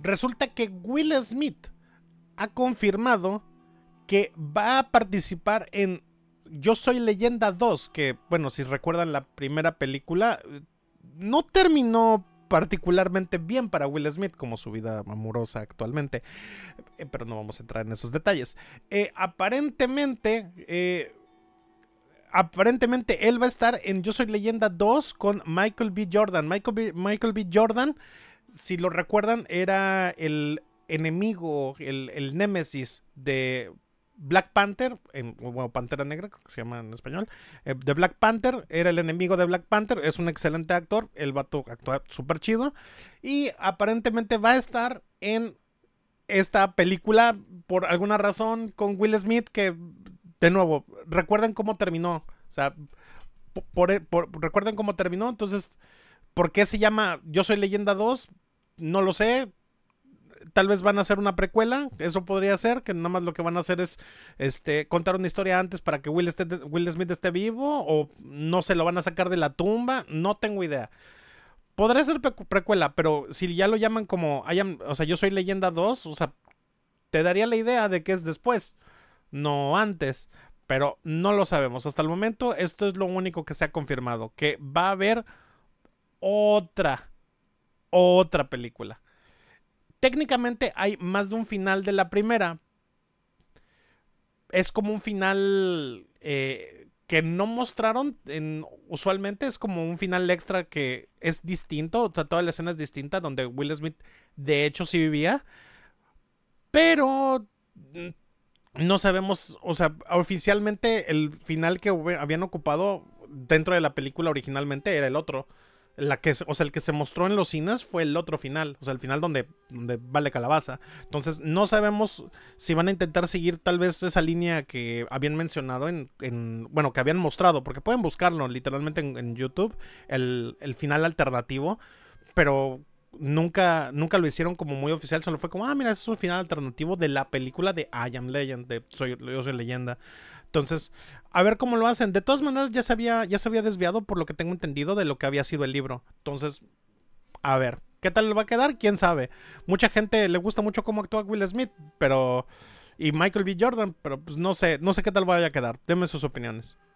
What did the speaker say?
Resulta que Will Smith ha confirmado que va a participar en Yo Soy Leyenda 2, que bueno, si recuerdan la primera película, no terminó particularmente bien para Will Smith como su vida amorosa actualmente. Eh, pero no vamos a entrar en esos detalles. Eh, aparentemente, eh, aparentemente él va a estar en Yo Soy Leyenda 2 con Michael B. Jordan. Michael Michael B. Jordan si lo recuerdan, era el enemigo, el, el némesis de Black Panther, en, Pantera Negra, que se llama en español, eh, de Black Panther, era el enemigo de Black Panther, es un excelente actor, el vato actúa súper chido, y aparentemente va a estar en esta película por alguna razón con Will Smith, que de nuevo, recuerden cómo terminó, o sea, e, recuerden cómo terminó, entonces ¿Por qué se llama Yo Soy Leyenda 2? No lo sé. Tal vez van a hacer una precuela, eso podría ser, que nada más lo que van a hacer es este, contar una historia antes para que Will, Will Smith esté vivo o no se lo van a sacar de la tumba, no tengo idea. Podría ser precuela, pero si ya lo llaman como, o sea, yo soy leyenda 2, o sea, te daría la idea de que es después, no antes, pero no lo sabemos. Hasta el momento esto es lo único que se ha confirmado, que va a haber otra, otra película. Técnicamente hay más de un final de la primera. Es como un final eh, que no mostraron usualmente es como un final extra que es distinto, o sea, toda la escena es distinta, donde Will Smith de hecho sí vivía, pero mm, no sabemos, o sea, oficialmente el final que habían ocupado dentro de la película originalmente era el otro. La que, o sea, el que se mostró en los cines fue el otro final, o sea, el final donde, vale calabaza. Entonces, no sabemos si van a intentar seguir tal vez esa línea que habían mencionado en, bueno, que habían mostrado, porque pueden buscarlo literalmente en, en YouTube, el, el final alternativo, pero nunca, nunca lo hicieron como muy oficial, solo fue como, ah, mira, es un final alternativo de la película de I Am Legend, soy, Yo Soy Leyenda. Entonces, a ver cómo lo hacen. De todas maneras, ya se había, ya se había desviado por lo que tengo entendido de lo que había sido el libro. Entonces, a ver, ¿qué tal le va a quedar? ¿Quién sabe? Mucha gente le gusta mucho cómo actúa Will Smith, pero... Y Michael B. Jordan, pero pues no sé, no sé qué tal vaya a quedar. Deme sus opiniones.